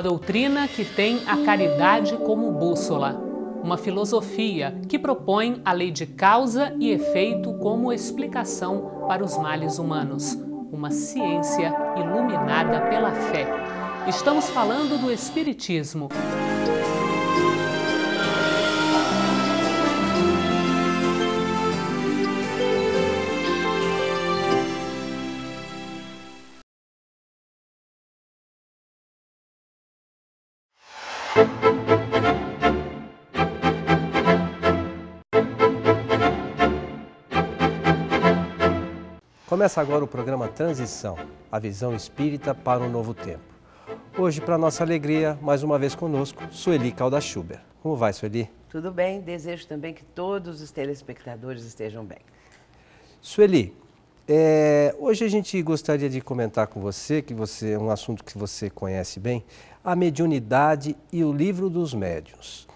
uma doutrina que tem a caridade como bússola, uma filosofia que propõe a lei de causa e efeito como explicação para os males humanos, uma ciência iluminada pela fé. Estamos falando do Espiritismo, Começa agora o programa Transição, a visão espírita para um novo tempo. Hoje, para nossa alegria, mais uma vez conosco, Sueli Caldachuber. Como vai, Sueli? Tudo bem, desejo também que todos os telespectadores estejam bem. Sueli, é, hoje a gente gostaria de comentar com você, que você é um assunto que você conhece bem, a mediunidade e o livro dos médiuns.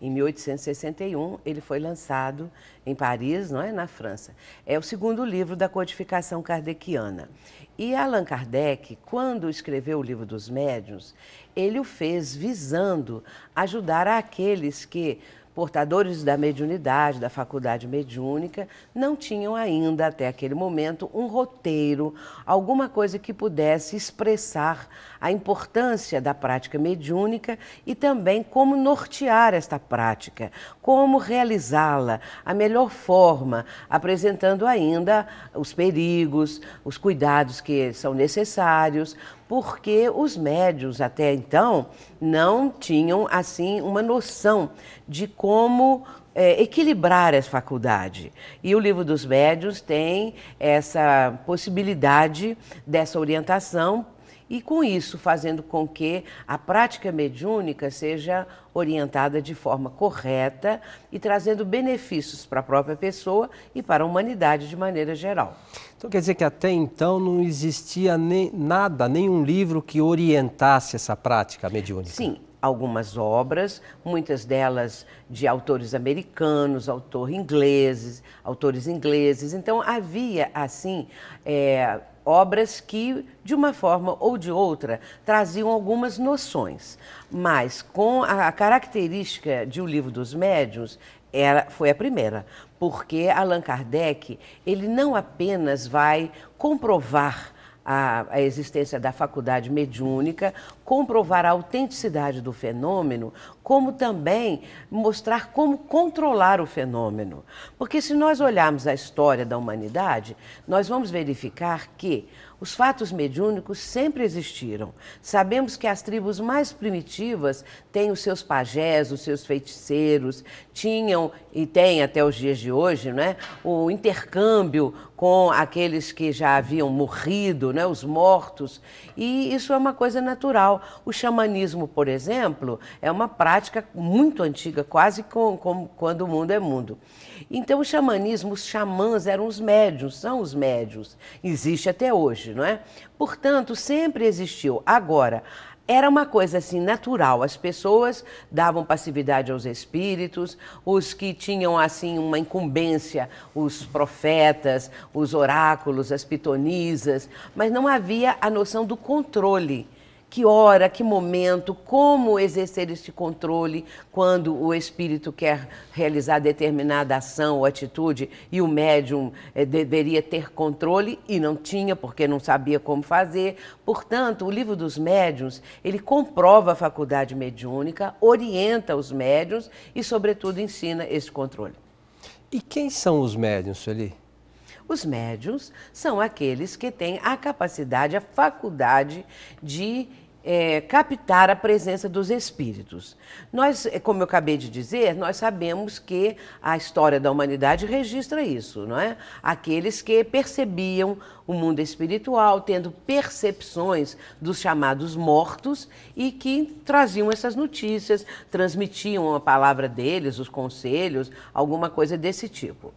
Em 1861, ele foi lançado em Paris, não é, na França. É o segundo livro da codificação kardeciana. E Allan Kardec, quando escreveu o livro dos médiuns, ele o fez visando ajudar aqueles que portadores da mediunidade, da faculdade mediúnica, não tinham ainda, até aquele momento, um roteiro, alguma coisa que pudesse expressar a importância da prática mediúnica e também como nortear esta prática, como realizá-la, a melhor forma, apresentando ainda os perigos, os cuidados que são necessários, porque os médios até então não tinham assim uma noção de como é, equilibrar essa faculdade. E o livro dos médios tem essa possibilidade dessa orientação e, com isso, fazendo com que a prática mediúnica seja orientada de forma correta e trazendo benefícios para a própria pessoa e para a humanidade de maneira geral. Então quer dizer que até então não existia nem, nada, nenhum livro que orientasse essa prática mediúnica? Sim, algumas obras, muitas delas de autores americanos, autores ingleses, autores ingleses. Então havia assim é, obras que, de uma forma ou de outra, traziam algumas noções. Mas com a característica de O Livro dos Médiuns, era, foi a primeira, porque Allan Kardec ele não apenas vai comprovar a, a, existência da faculdade mediúnica, comprovar a autenticidade do fenômeno, como também mostrar como controlar o fenômeno. Porque se nós olharmos a história da humanidade, nós vamos verificar que os fatos mediúnicos sempre existiram. Sabemos que as tribos mais primitivas têm os seus pajés, os seus feiticeiros, tinham e têm até os dias de hoje, né, o intercâmbio com aqueles que já haviam morrido, né, os mortos, e isso é uma coisa natural. O xamanismo, por exemplo, é uma prática muito antiga, quase como com, quando o mundo é mundo. Então, o xamanismo, os xamãs eram os médios, são os médios. existe até hoje, não é? Portanto, sempre existiu. Agora, era uma coisa assim natural. As pessoas davam passividade aos espíritos, os que tinham assim uma incumbência, os profetas, os oráculos, as pitonisas, mas não havia a noção do controle que hora, que momento, como exercer este controle quando o espírito quer realizar determinada ação ou atitude e o médium eh, deveria ter controle e não tinha porque não sabia como fazer. Portanto, o livro dos médiuns, ele comprova a faculdade mediúnica, orienta os médiuns e, sobretudo, ensina esse controle. E quem são os médiuns, Sueli? Os médiums são aqueles que têm a capacidade, a faculdade de é, captar a presença dos espíritos. Nós, é, como eu acabei de dizer, nós sabemos que a história da humanidade registra isso, não é? Aqueles que percebiam o mundo espiritual, tendo percepções dos chamados mortos e que traziam essas notícias, transmitiam a palavra deles, os conselhos, alguma coisa desse tipo.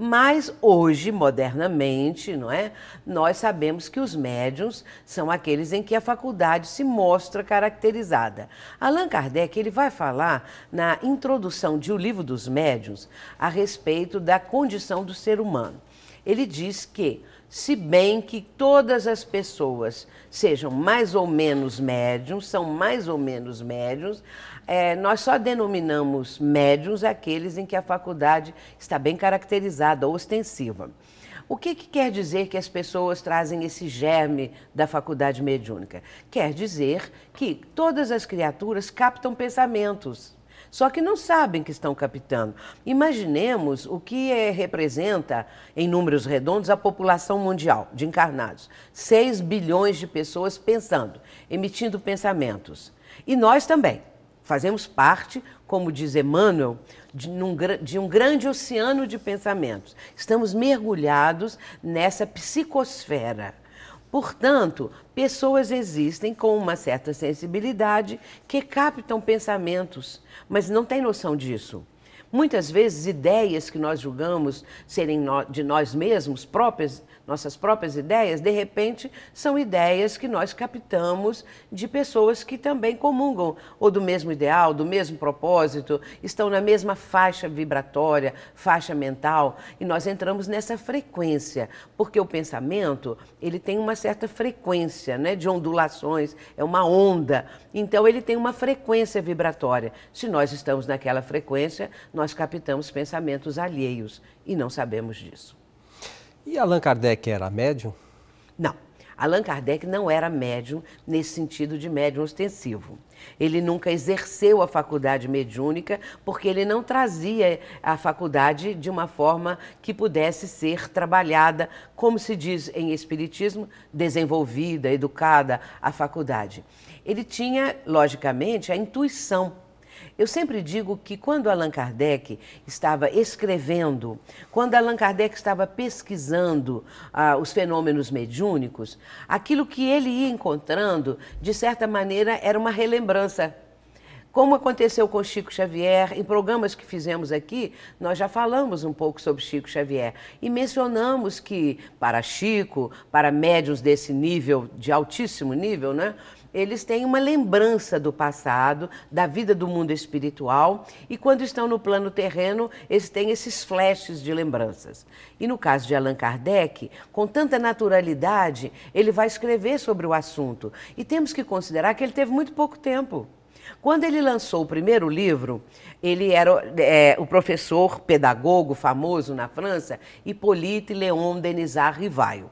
Mas hoje, modernamente, não é? Nós sabemos que os médiums são aqueles em que a faculdade se mostra caracterizada. Allan Kardec ele vai falar na introdução de O Livro dos Médiuns a respeito da condição do ser humano. Ele diz que se bem que todas as pessoas, sejam mais ou menos médiums, são mais ou menos médiums, é, nós só denominamos médiums aqueles em que a faculdade está bem caracterizada, ostensiva. O que, que, quer dizer que as pessoas trazem esse germe da faculdade mediúnica? Quer dizer que todas as criaturas captam pensamentos só que não sabem que estão captando. Imaginemos o que é, representa, em números redondos, a população mundial de encarnados: 6 bilhões de pessoas pensando, emitindo pensamentos. E nós também fazemos parte, como diz Emmanuel, de, de, um grande oceano de pensamentos. Estamos mergulhados nessa psicosfera Portanto, pessoas existem com uma certa sensibilidade que captam pensamentos, mas não têm noção disso. Muitas vezes, ideias que nós julgamos serem de nós mesmos próprias nossas próprias ideias, de repente são ideias que nós captamos de pessoas que também comungam ou do mesmo ideal, do mesmo propósito, estão na mesma faixa vibratória, faixa mental, e nós entramos nessa frequência, porque o pensamento, ele tem uma certa frequência, né, de ondulações, é uma onda. Então ele tem uma frequência vibratória. Se nós estamos naquela frequência, nós captamos pensamentos alheios e não sabemos disso. E Allan Kardec era médium? Não. Allan Kardec não era médium nesse sentido de médium ostensivo. Ele nunca exerceu a faculdade mediúnica porque ele não trazia a faculdade de uma forma que pudesse ser trabalhada, como se diz em espiritismo, desenvolvida, educada a faculdade. Ele tinha, logicamente, a intuição eu sempre digo que quando Allan Kardec estava escrevendo, quando Allan Kardec estava pesquisando ah, os fenômenos mediúnicos, aquilo que ele ia encontrando, de certa maneira, era uma relembrança. Como aconteceu com Chico Xavier, em programas que fizemos aqui, nós já falamos um pouco sobre Chico Xavier e mencionamos que para Chico, para médiuns desse nível, de altíssimo nível, né, eles têm uma lembrança do passado, da vida do mundo espiritual, e quando estão no plano terreno, eles têm esses flashes de lembranças. E no caso de Allan Kardec, com tanta naturalidade, ele vai escrever sobre o assunto. E temos que considerar que ele teve muito pouco tempo. Quando ele lançou o primeiro livro, ele era é, o professor pedagogo famoso na França, Hippolyte Léon Denisard Rivail.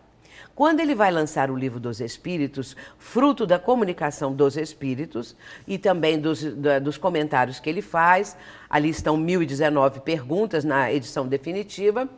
Quando ele vai lançar o livro dos Espíritos, fruto da comunicação dos Espíritos e também dos, dos comentários que ele faz, ali estão 1019 perguntas na edição definitiva.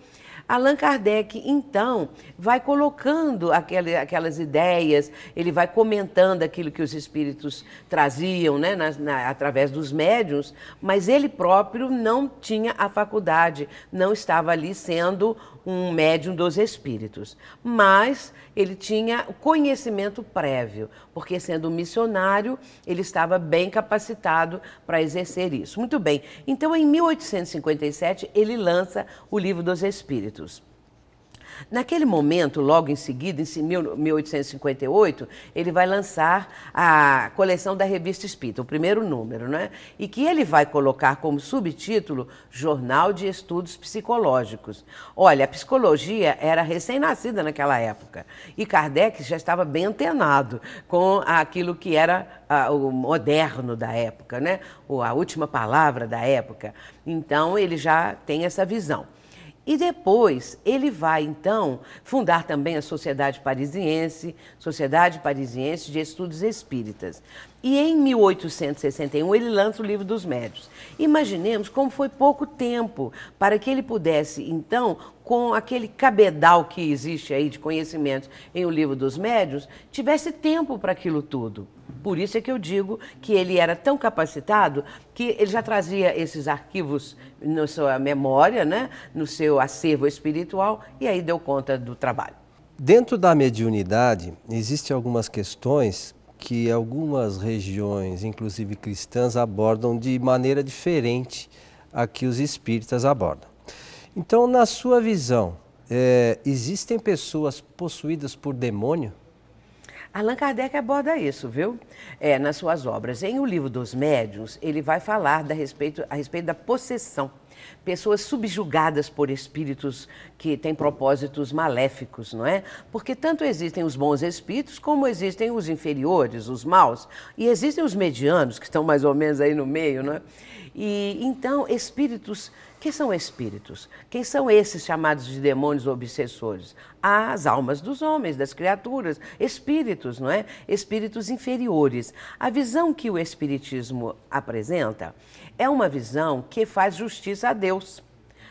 Allan Kardec, então, vai colocando aquelas ideias, ele vai comentando aquilo que os espíritos traziam né, na, na, através dos médiuns, mas ele próprio não tinha a faculdade, não estava ali sendo um médium dos espíritos. Mas ele tinha conhecimento prévio, porque sendo missionário, ele estava bem capacitado para exercer isso. Muito bem. Então, em 1857, ele lança o Livro dos Espíritos. Naquele momento, logo em seguida, em 1858, ele vai lançar a coleção da Revista Espírita, o primeiro número, né? E que ele vai colocar como subtítulo Jornal de Estudos Psicológicos. Olha, a psicologia era recém-nascida naquela época e Kardec já estava bem antenado com aquilo que era o moderno da época, né? Ou a última palavra da época. Então, ele já tem essa visão. E depois ele vai, então, fundar também a Sociedade Parisiense, Sociedade Parisiense de Estudos Espíritas. E em 1861 ele lança o Livro dos Médios. Imaginemos como foi pouco tempo para que ele pudesse, então, com aquele cabedal que existe aí de conhecimentos em O Livro dos Médios, tivesse tempo para aquilo tudo. Por isso é que eu digo que ele era tão capacitado que ele já trazia esses arquivos na sua memória, né? no seu acervo espiritual, e aí deu conta do trabalho. Dentro da mediunidade, existem algumas questões que algumas regiões, inclusive cristãs, abordam de maneira diferente a que os espíritas abordam. Então, na sua visão, é, existem pessoas possuídas por demônio? Allan Kardec aborda isso, viu? É, nas suas obras. Em O Livro dos Médiuns, ele vai falar da respeito, a respeito da possessão. Pessoas subjugadas por espíritos que têm propósitos maléficos, não é? Porque tanto existem os bons espíritos, como existem os inferiores, os maus, e existem os medianos, que estão mais ou menos aí no meio, não é? E então, espíritos, que são espíritos? Quem são esses chamados de demônios obsessores? As almas dos homens, das criaturas, espíritos, não é? Espíritos inferiores. A visão que o espiritismo apresenta é uma visão que faz justiça a Deus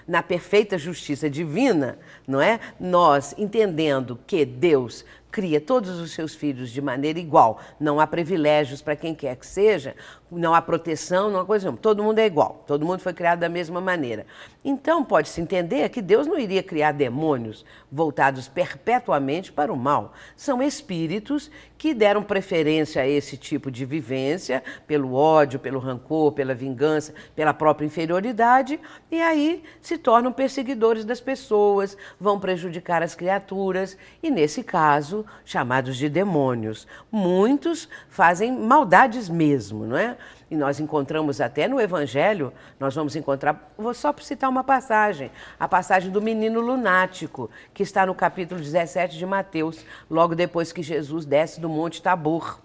na perfeita justiça divina, não é? Nós entendendo que Deus cria todos os seus filhos de maneira igual, não há privilégios para quem quer que seja, não há proteção, não há coisa nenhuma. Todo mundo é igual, todo mundo foi criado da mesma maneira. Então, pode-se entender que Deus não iria criar demônios voltados perpetuamente para o mal. São espíritos que deram preferência a esse tipo de vivência, pelo ódio, pelo rancor, pela vingança, pela própria inferioridade, e aí se tornam perseguidores das pessoas, vão prejudicar as criaturas e, nesse caso, chamados de demônios. Muitos fazem maldades mesmo, não é? E nós encontramos até no Evangelho, nós vamos encontrar, vou só citar uma passagem, a passagem do menino lunático, que está no capítulo 17 de Mateus, logo depois que Jesus desce do Monte Tabor.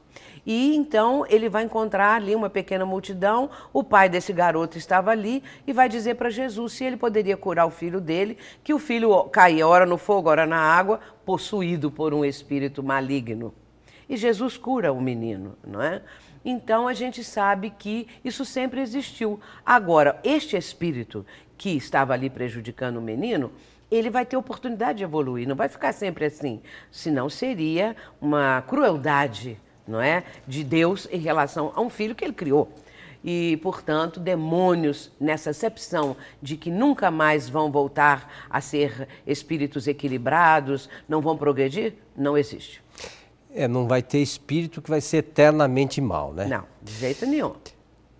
E então ele vai encontrar ali uma pequena multidão. O pai desse garoto estava ali e vai dizer para Jesus se ele poderia curar o filho dele, que o filho caía ora no fogo, ora na água, possuído por um espírito maligno e Jesus cura o menino, não é? Então a gente sabe que isso sempre existiu. Agora, este espírito que estava ali prejudicando o menino, ele vai ter oportunidade de evoluir, não vai ficar sempre assim. Senão seria uma crueldade, não é? De Deus em relação a um filho que ele criou. E, portanto, demônios, nessa acepção de que nunca mais vão voltar a ser espíritos equilibrados, não vão progredir, não existe. É, não vai ter espírito que vai ser eternamente mal, né? Não, de jeito nenhum.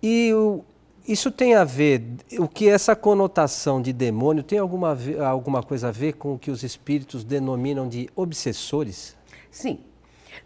E o, isso tem a ver, o que essa conotação de demônio tem alguma, alguma coisa a ver com o que os espíritos denominam de obsessores? Sim.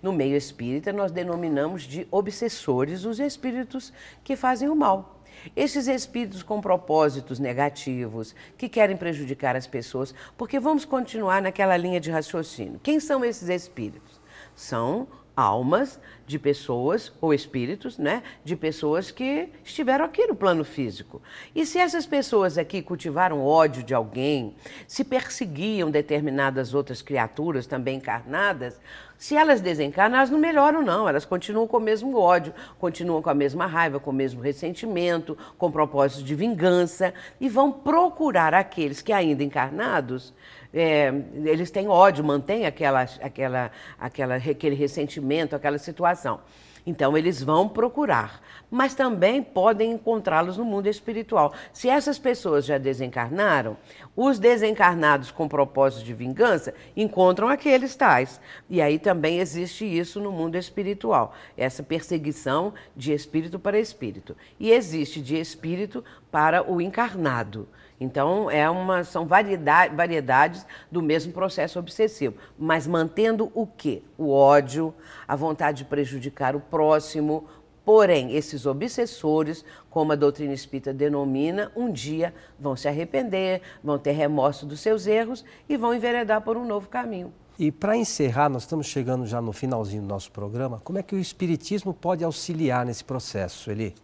No meio espírita, nós denominamos de obsessores os espíritos que fazem o mal. Esses espíritos com propósitos negativos, que querem prejudicar as pessoas, porque vamos continuar naquela linha de raciocínio. Quem são esses espíritos? São almas de pessoas ou espíritos, né, de pessoas que estiveram aqui no plano físico. E se essas pessoas aqui cultivaram ódio de alguém, se perseguiam determinadas outras criaturas também encarnadas, se elas desencarnam, elas não melhoram, não. Elas continuam com o mesmo ódio, continuam com a mesma raiva, com o mesmo ressentimento, com propósito de vingança e vão procurar aqueles que ainda encarnados. É, eles têm ódio, mantêm aquela, aquela, aquela, aquele ressentimento, aquela situação. Então eles vão procurar, mas também podem encontrá-los no mundo espiritual. Se essas pessoas já desencarnaram, os desencarnados com propósito de vingança encontram aqueles tais. E aí também existe isso no mundo espiritual, essa perseguição de espírito para espírito. E existe de espírito para o encarnado. Então, é uma, são variedade, variedades do mesmo processo obsessivo, mas mantendo o quê? O ódio, a vontade de prejudicar o próximo. Porém, esses obsessores, como a doutrina espírita denomina, um dia vão se arrepender, vão ter remorso dos seus erros e vão enveredar por um novo caminho. E para encerrar, nós estamos chegando já no finalzinho do nosso programa. Como é que o Espiritismo pode auxiliar nesse processo, Eli?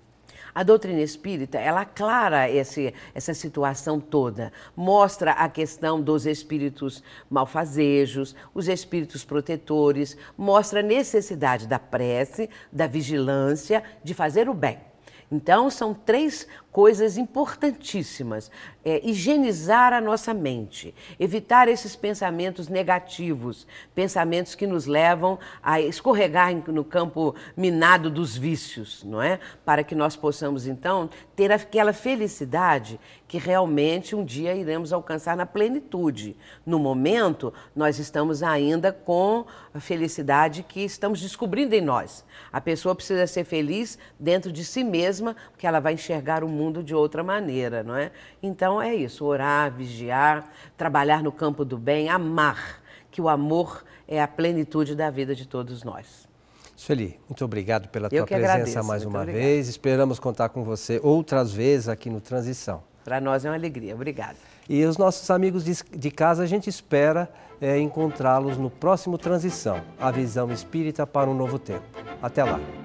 A doutrina espírita, ela aclara esse, essa situação toda, mostra a questão dos espíritos malfazejos, os espíritos protetores, mostra a necessidade da prece, da vigilância, de fazer o bem. Então, são três coisas importantíssimas. É, higienizar a nossa mente, evitar esses pensamentos negativos, pensamentos que nos levam a escorregar no campo minado dos vícios, não é? Para que nós possamos, então, ter aquela felicidade que realmente um dia iremos alcançar na plenitude. No momento, nós estamos ainda com a felicidade que estamos descobrindo em nós. A pessoa precisa ser feliz dentro de si mesma, porque ela vai enxergar o mundo de outra maneira, não é? Então é isso, orar, vigiar, trabalhar no campo do bem, amar, que o amor é a plenitude da vida de todos nós. Sueli, muito obrigado pela Eu tua presença agradeço, mais uma obrigado. vez. Esperamos contar com você outras vezes aqui no Transição. Para nós é uma alegria. Obrigada. E os nossos amigos de, casa, a gente espera é, encontrá-los no próximo Transição, a visão espírita para um novo tempo. Até lá.